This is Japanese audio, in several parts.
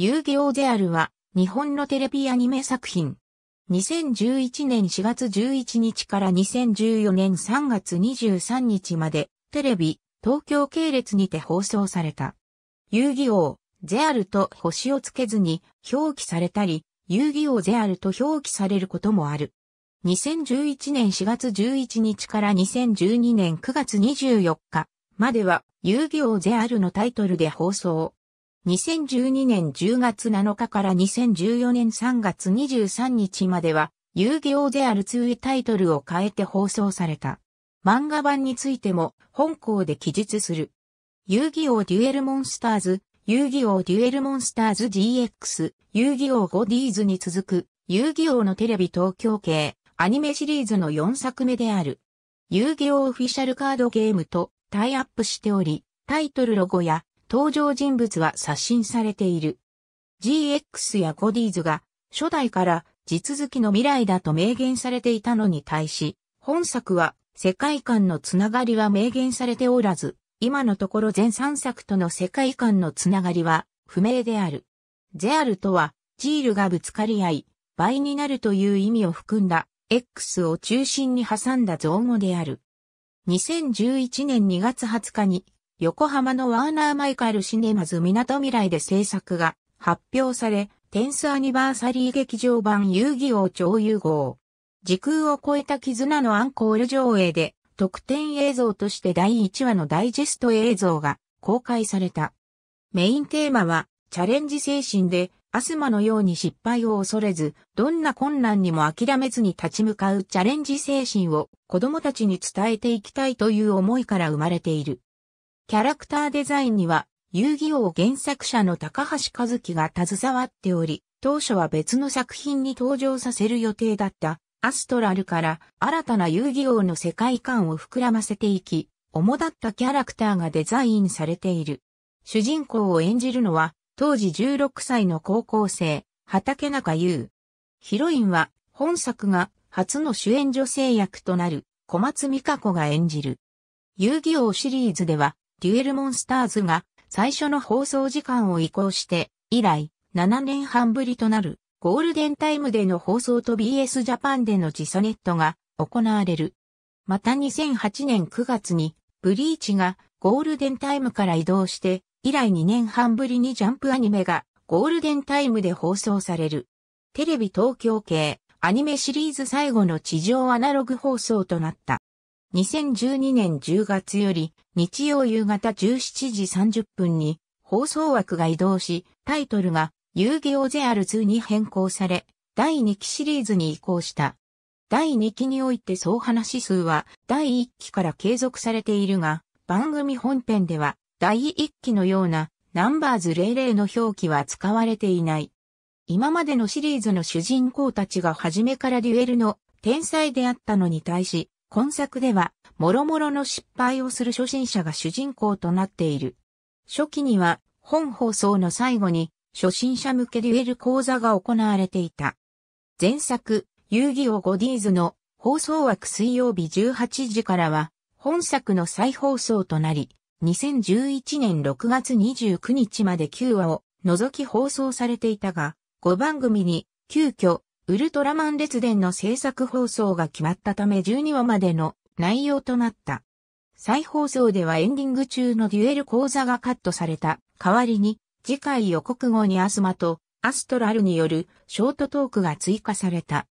遊戯王ゼアルは日本のテレビアニメ作品。2011年4月11日から2014年3月23日までテレビ、東京系列にて放送された。遊戯王、ゼアルと星をつけずに表記されたり、遊戯王ゼアルと表記されることもある。2011年4月11日から2012年9月24日までは遊戯王ゼアルのタイトルで放送。2012年10月7日から2014年3月23日までは、遊戯王である2イタイトルを変えて放送された。漫画版についても本校で記述する。遊戯王デュエルモンスターズ、遊戯王デュエルモンスターズ GX、遊戯王 5Ds に続く、遊戯王のテレビ東京系、アニメシリーズの4作目である。遊戯王オフィシャルカードゲームとタイアップしており、タイトルロゴや登場人物は刷新されている。GX やゴディーズが初代から地続きの未来だと明言されていたのに対し、本作は世界観のつながりは明言されておらず、今のところ全3作との世界観のつながりは不明である。ゼアルとは、ジールがぶつかり合い、倍になるという意味を含んだ X を中心に挟んだ造語である。2011年2月20日に横浜のワーナー・マイカル・シネマズ港未来で制作が発表され、テンスアニバーサリー劇場版遊戯王超融合。時空を超えた絆のアンコール上映で、特典映像として第1話のダイジェスト映像が公開された。メインテーマは、チャレンジ精神で、アスマのように失敗を恐れず、どんな困難にも諦めずに立ち向かうチャレンジ精神を子供たちに伝えていきたいという思いから生まれている。キャラクターデザインには、遊戯王原作者の高橋和樹が携わっており、当初は別の作品に登場させる予定だったアストラルから新たな遊戯王の世界観を膨らませていき、主だったキャラクターがデザインされている。主人公を演じるのは、当時16歳の高校生、畑中優。ヒロインは、本作が初の主演女性役となる小松美香子が演じる。遊戯王シリーズでは、デュエルモンスターズが最初の放送時間を移行して、以来、7年半ぶりとなる、ゴールデンタイムでの放送と BS ジャパンでの時差ネットが行われる。また2008年9月に、ブリーチがゴールデンタイムから移動して、以来2年半ぶりにジャンプアニメがゴールデンタイムで放送される。テレビ東京系アニメシリーズ最後の地上アナログ放送となった。2012年10月より日曜夕方17時30分に放送枠が移動し、タイトルが遊戯王ゼアル2に変更され、第2期シリーズに移行した。第2期において総話指数は第1期から継続されているが、番組本編では第1期のようなナンバーズ00の表記は使われていない。今までのシリーズの主人公たちが初めからデュエルの天才であったのに対し、今作では、諸々の失敗をする初心者が主人公となっている。初期には、本放送の最後に、初心者向けデュエル講座が行われていた。前作、遊戯王 5Ds の放送枠水曜日18時からは、本作の再放送となり、2011年6月29日まで9話を除き放送されていたが、5番組に急遽ウルトラマン列伝の制作放送が決まったため12話までの内容となった。再放送ではエンディング中のデュエル講座がカットされた代わりに次回予告後にアスマとアストラルによるショートトークが追加された。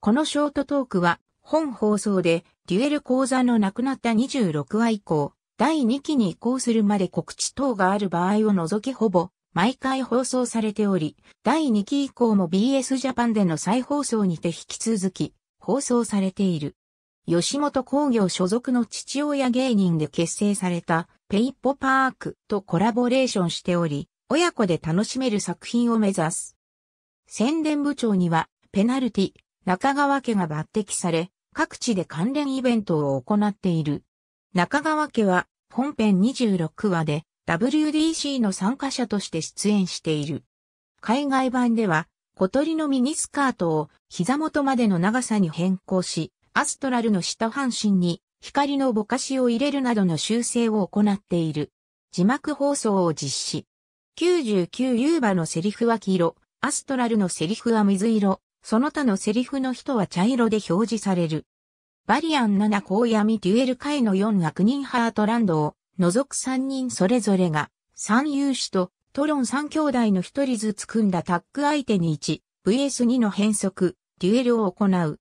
このショートトークは本放送でデュエル講座のなくなった26話以降、第2期に移行するまで告知等がある場合を除きほぼ毎回放送されており、第2期以降も BS ジャパンでの再放送にて引き続き放送されている。吉本工業所属の父親芸人で結成されたペイポパークとコラボレーションしており、親子で楽しめる作品を目指す。宣伝部長にはペナルティ、中川家が抜擢され、各地で関連イベントを行っている。中川家は本編26話で WDC の参加者として出演している。海外版では、小鳥のミニスカートを膝元までの長さに変更し、アストラルの下半身に光のぼかしを入れるなどの修正を行っている。字幕放送を実施。99ユーバのセリフは黄色、アストラルのセリフは水色、その他のセリフの人は茶色で表示される。バリアン7荒闇デュエル界の4が人ハートランドを除く三人それぞれが、三勇士とトロン三兄弟の一人ずつ組んだタッグ相手に1、VS2 の変則、デュエルを行う。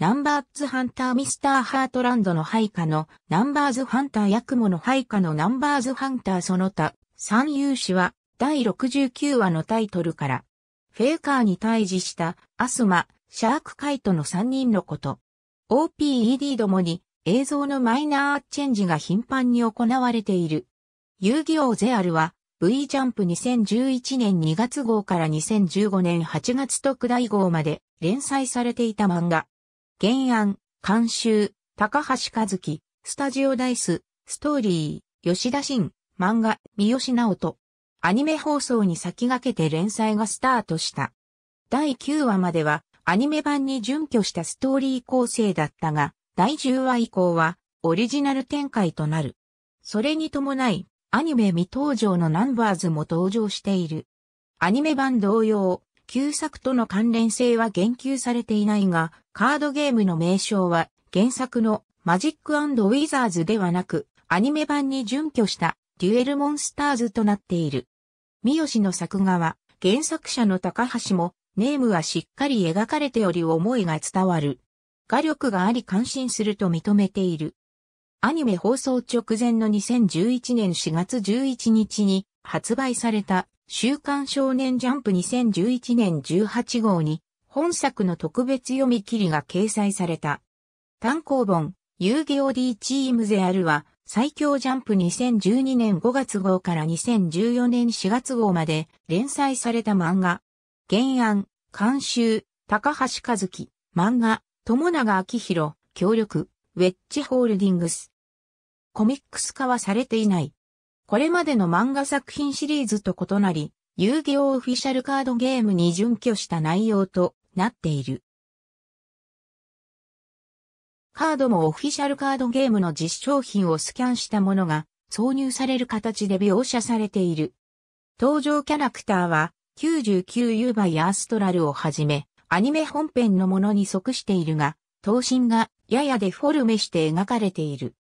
ナンバーズハンターミスターハートランドの配下のナンバーズハンターヤクモの配下のナンバーズハンターその他、三勇士は第69話のタイトルから、フェイカーに対峙したアスマ、シャークカイトの三人のこと。OPED どもに映像のマイナーチェンジが頻繁に行われている。遊戯王ゼアルは V ジャンプ2011年2月号から2015年8月特大号まで連載されていた漫画。原案、監修、高橋和樹、スタジオダイス、ストーリー、吉田真、漫画、三好直人。アニメ放送に先駆けて連載がスタートした。第9話まではアニメ版に準拠したストーリー構成だったが、第10話以降は、オリジナル展開となる。それに伴い、アニメ未登場のナンバーズも登場している。アニメ版同様、旧作との関連性は言及されていないが、カードゲームの名称は原作のマジックウィザーズではなく、アニメ版に準拠したデュエルモンスターズとなっている。三好の作画は、原作者の高橋も、ネームはしっかり描かれており思いが伝わる。画力があり感心すると認めている。アニメ放送直前の2011年4月11日に発売された週刊少年ジャンプ2011年18号に本作の特別読み切りが掲載された。単行本、遊戯王 D チームゼアルは最強ジャンプ2012年5月号から2014年4月号まで連載された漫画。原案、監修、高橋和樹、漫画、友永明宏、協力、ウェッジホールディングス。コミックス化はされていない。これまでの漫画作品シリーズと異なり、遊戯王オフィシャルカードゲームに準拠した内容となっている。カードもオフィシャルカードゲームの実証品をスキャンしたものが挿入される形で描写されている。登場キャラクターは99ユーバイアーストラルをはじめ、アニメ本編のものに即しているが、刀身がややデフォルメして描かれている。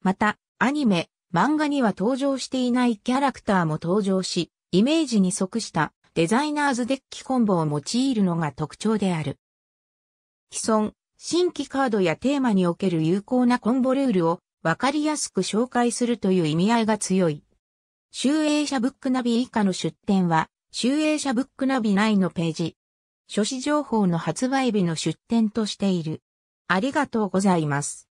また、アニメ、漫画には登場していないキャラクターも登場し、イメージに即したデザイナーズデッキコンボを用いるのが特徴である。既存、新規カードやテーマにおける有効なコンボルールを分かりやすく紹介するという意味合いが強い。集英社ブックナビ以下の出典は、集英社ブックナビ内のページ、書誌情報の発売日の出典としている。ありがとうございます。